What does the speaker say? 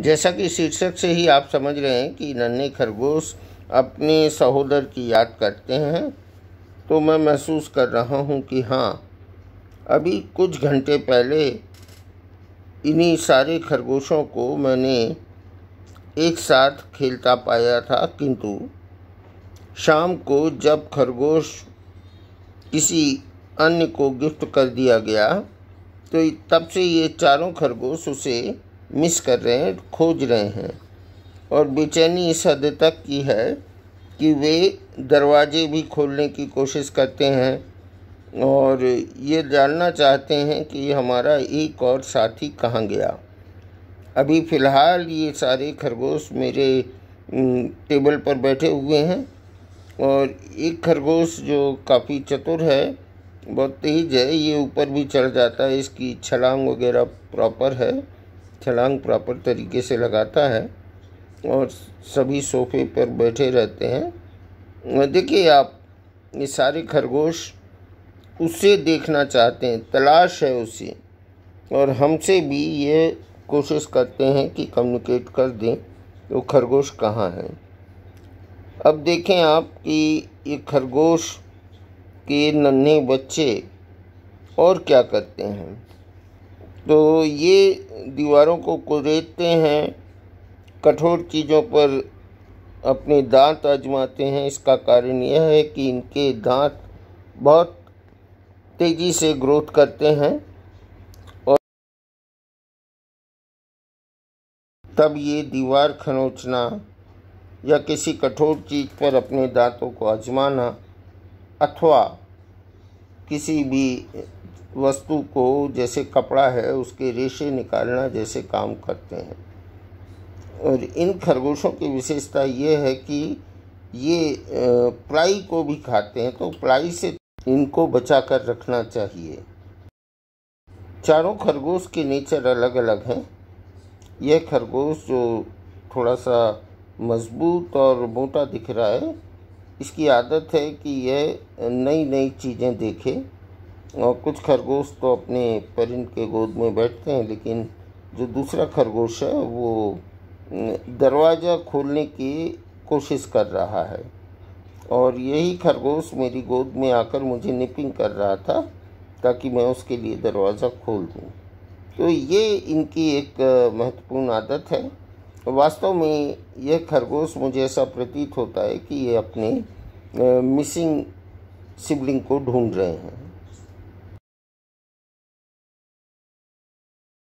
जैसा कि शीर्षक से ही आप समझ रहे हैं कि नन्हे खरगोश अपने सहोदर की याद करते हैं तो मैं महसूस कर रहा हूँ कि हाँ अभी कुछ घंटे पहले इन्हीं सारे खरगोशों को मैंने एक साथ खेलता पाया था किंतु शाम को जब खरगोश किसी अन्य को गिफ्ट कर दिया गया तो तब से ये चारों खरगोश उसे मिस कर रहे हैं खोज रहे हैं और बेचैनी इस हद तक की है कि वे दरवाजे भी खोलने की कोशिश करते हैं और ये जानना चाहते हैं कि हमारा एक और साथी कहाँ गया अभी फ़िलहाल ये सारे खरगोश मेरे टेबल पर बैठे हुए हैं और एक खरगोश जो काफ़ी चतुर है बहुत तेज है ये ऊपर भी चढ़ जाता है इसकी छलांग वगैरह प्रॉपर है छलांग प्रॉपर तरीके से लगाता है और सभी सोफे पर बैठे रहते हैं देखिए आप ये सारे खरगोश उसे देखना चाहते हैं तलाश है उसे और हमसे भी ये कोशिश करते हैं कि कम्युनिकेट कर दें वो खरगोश कहाँ है अब देखें आप कि ये खरगोश के नन्हे बच्चे और क्या करते हैं तो ये दीवारों को कुरेदते हैं कठोर चीज़ों पर अपने दांत आजमाते हैं इसका कारण यह है कि इनके दांत बहुत तेज़ी से ग्रोथ करते हैं और तब ये दीवार खनोचना या किसी कठोर चीज़ पर अपने दांतों को आजमाना अथवा किसी भी वस्तु को जैसे कपड़ा है उसके रेशे निकालना जैसे काम करते हैं और इन खरगोशों की विशेषता ये है कि ये प्लाई को भी खाते हैं तो प्लाई से इनको बचा कर रखना चाहिए चारों खरगोश के नेचर अलग अलग हैं यह खरगोश जो थोड़ा सा मजबूत और मोटा दिख रहा है इसकी आदत है कि यह नई नई चीज़ें देखे और कुछ खरगोश तो अपने परिंद के गोद में बैठते हैं लेकिन जो दूसरा खरगोश है वो दरवाज़ा खोलने की कोशिश कर रहा है और यही खरगोश मेरी गोद में आकर मुझे निपिंग कर रहा था ताकि मैं उसके लिए दरवाज़ा खोल दूँ तो ये इनकी एक महत्वपूर्ण आदत है वास्तव में यह खरगोश मुझे ऐसा प्रतीत होता है कि ये अपने मिसिंग सिबलिंग को ढूंढ रहे हैं